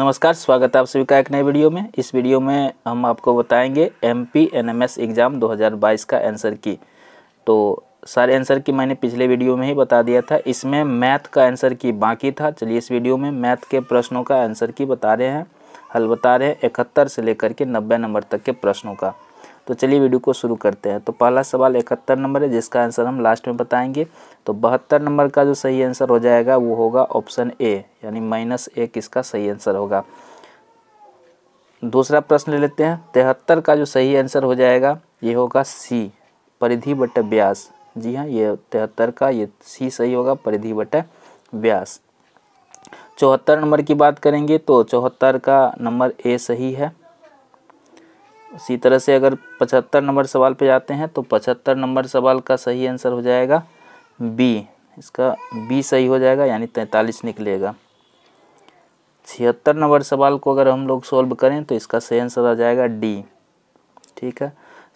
नमस्कार स्वागत है आप सभी का एक नए वीडियो में इस वीडियो में हम आपको बताएंगे M P N M S exam 2022 का आंसर की तो सारे आंसर की मैंने पिछले वीडियो में ही बता दिया था इसमें मैथ का आंसर की बाकी था चलिए इस वीडियो में मैथ के प्रश्नों का आंसर की बता रहे हैं हल बता रहे हैं इकहत्तर से लेकर के नब्बे नंबर तक के प्रश्नों का तो चलिए वीडियो को शुरू करते हैं तो पहला सवाल इकहत्तर नंबर है जिसका आंसर हम लास्ट में बताएंगे तो बहत्तर नंबर का जो सही आंसर हो जाएगा वो होगा ऑप्शन ए यानी माइनस ए किसका सही आंसर होगा दूसरा प्रश्न ले लेते हैं तिहत्तर का जो सही आंसर हो जाएगा ये होगा सी परिधि बट व्यास जी हाँ ये तिहत्तर का ये सी सही होगा परिधि बट व्यास चौहत्तर नंबर की बात करेंगे तो चौहत्तर का नंबर ए सही है इसी तरह से अगर पचहत्तर नंबर सवाल पे जाते हैं तो पचहत्तर नंबर सवाल का सही आंसर हो जाएगा बी इसका बी सही हो जाएगा यानी तैंतालीस निकलेगा छिहत्तर नंबर सवाल को अगर हम लोग सॉल्व करें तो इसका सही आंसर आ जाएगा डी ठीक है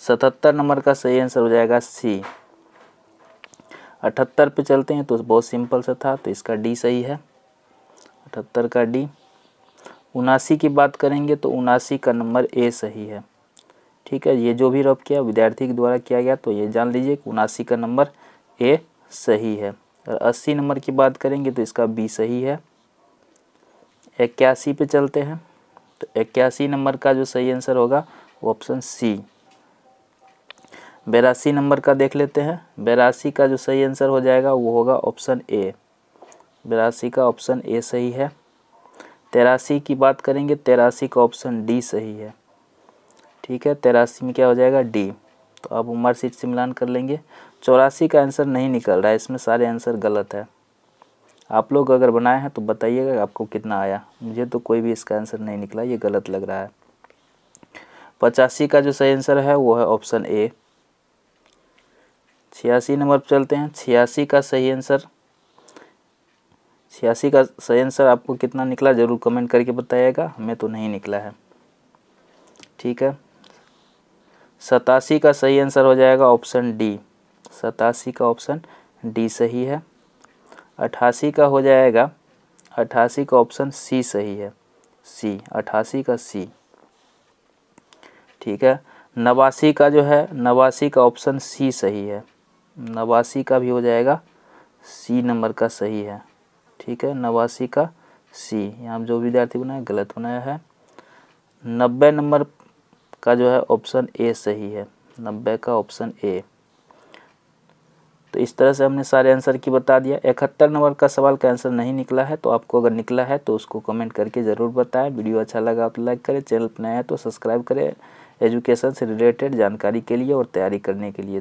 सतहत्तर नंबर का सही आंसर हो जाएगा सी अठहत्तर पे चलते हैं तो बहुत सिंपल सा था तो इसका डी सही है अठहत्तर का डी उनासी की बात करेंगे तो उनासी का नंबर ए सही है ठीक है ये जो भी रब किया विद्यार्थी के द्वारा किया गया तो ये जान लीजिए कि उनासी का नंबर ए सही है और अस्सी नंबर की बात करेंगे तो इसका बी सही है इक्यासी पे चलते हैं तो इक्यासी नंबर का जो सही आंसर होगा वो ऑप्शन सी बेरासी नंबर का देख लेते हैं बेरासी का जो सही आंसर हो जाएगा वो होगा ऑप्शन ए बेरासी का ऑप्शन ए सही है तेरासी की बात करेंगे तेरासी का ऑप्शन डी सही है ठीक है तेरासी में क्या हो जाएगा डी तो अब उमर सीट से मिलान कर लेंगे चौरासी का आंसर नहीं निकल रहा है इसमें सारे आंसर गलत है आप लोग अगर बनाए हैं तो बताइएगा आपको कितना आया मुझे तो कोई भी इसका आंसर नहीं निकला ये गलत लग रहा है पचासी का जो सही आंसर है वो है ऑप्शन ए छियासी नंबर पर चलते हैं छियासी का सही आंसर छियासी का सही आंसर आपको कितना निकला ज़रूर कमेंट करके बताइएगा हमें तो नहीं निकला है ठीक है सतासी का सही आंसर हो जाएगा ऑप्शन डी सतासी का ऑप्शन डी सही है अठासी का हो जाएगा अट्ठासी का ऑप्शन सी सही है सी अट्ठासी का सी ठीक है नवासी का जो है नवासी का ऑप्शन सी सही है नवासी का भी हो जाएगा सी नंबर का सही है ठीक है नवासी का सी यहाँ जो विद्यार्थी बनाया गलत बनाया है नब्बे नंबर का जो है ऑप्शन ए सही है नब्बे का ऑप्शन ए तो इस तरह से हमने सारे आंसर की बता दिया इकहत्तर नंबर का सवाल का आंसर नहीं निकला है तो आपको अगर निकला है तो उसको कमेंट करके ज़रूर बताएं वीडियो अच्छा लगा आप तो लाइक करें चैनल पर नया है तो सब्सक्राइब करें एजुकेशन से रिलेटेड जानकारी के लिए और तैयारी करने के लिए